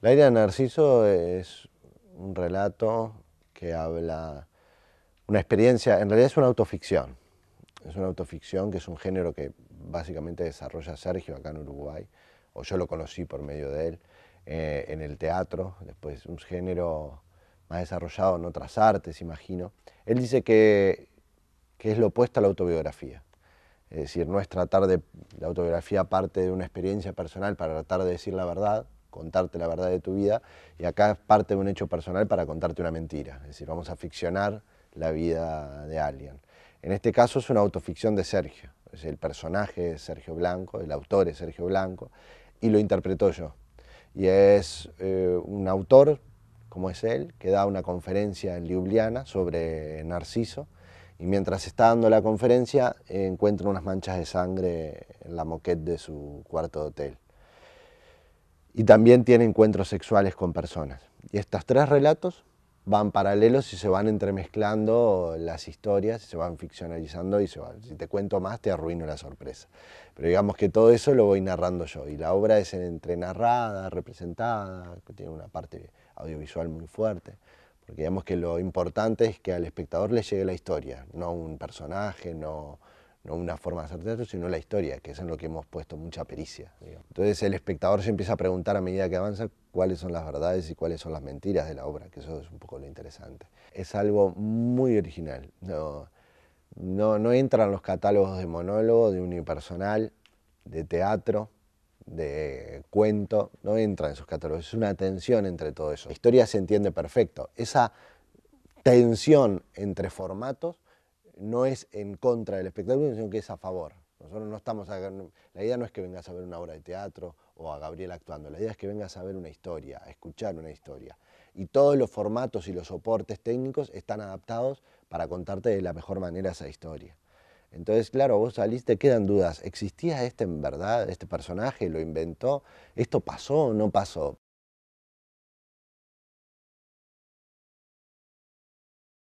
La idea de Narciso es un relato que habla una experiencia, en realidad es una autoficción. Es una autoficción que es un género que básicamente desarrolla Sergio acá en Uruguay, o yo lo conocí por medio de él, eh, en el teatro, después un género más desarrollado en otras artes, imagino. Él dice que, que es lo opuesto a la autobiografía. Es decir, no es tratar de, la autobiografía parte de una experiencia personal para tratar de decir la verdad, contarte la verdad de tu vida y acá es parte de un hecho personal para contarte una mentira, es decir, vamos a ficcionar la vida de alguien. En este caso es una autoficción de Sergio, es el personaje es Sergio Blanco, el autor es Sergio Blanco y lo interpreto yo. Y es eh, un autor, como es él, que da una conferencia en Ljubljana sobre Narciso y mientras está dando la conferencia encuentra unas manchas de sangre en la moquette de su cuarto de hotel y también tiene encuentros sexuales con personas. Y estos tres relatos van paralelos y se van entremezclando las historias, se van ficcionalizando y se si te cuento más te arruino la sorpresa. Pero digamos que todo eso lo voy narrando yo y la obra es entre narrada, representada, que tiene una parte audiovisual muy fuerte, porque digamos que lo importante es que al espectador le llegue la historia, no un personaje, no no una forma de hacer teatro, sino la historia, que es en lo que hemos puesto mucha pericia. Entonces el espectador se empieza a preguntar a medida que avanza cuáles son las verdades y cuáles son las mentiras de la obra, que eso es un poco lo interesante. Es algo muy original, no, no, no los catálogos de monólogo, de unipersonal, de teatro, de cuento, no entran en esos catálogos, es una tensión entre todo eso. La historia se entiende perfecto, esa tensión entre formatos no es en contra del espectáculo, sino que es a favor. Nosotros no estamos la idea no es que vengas a ver una obra de teatro o a Gabriel actuando, la idea es que vengas a ver una historia, a escuchar una historia. Y todos los formatos y los soportes técnicos están adaptados para contarte de la mejor manera esa historia. Entonces, claro, vos saliste, quedan dudas. ¿Existía este en verdad? ¿Este personaje lo inventó? ¿Esto pasó o no pasó?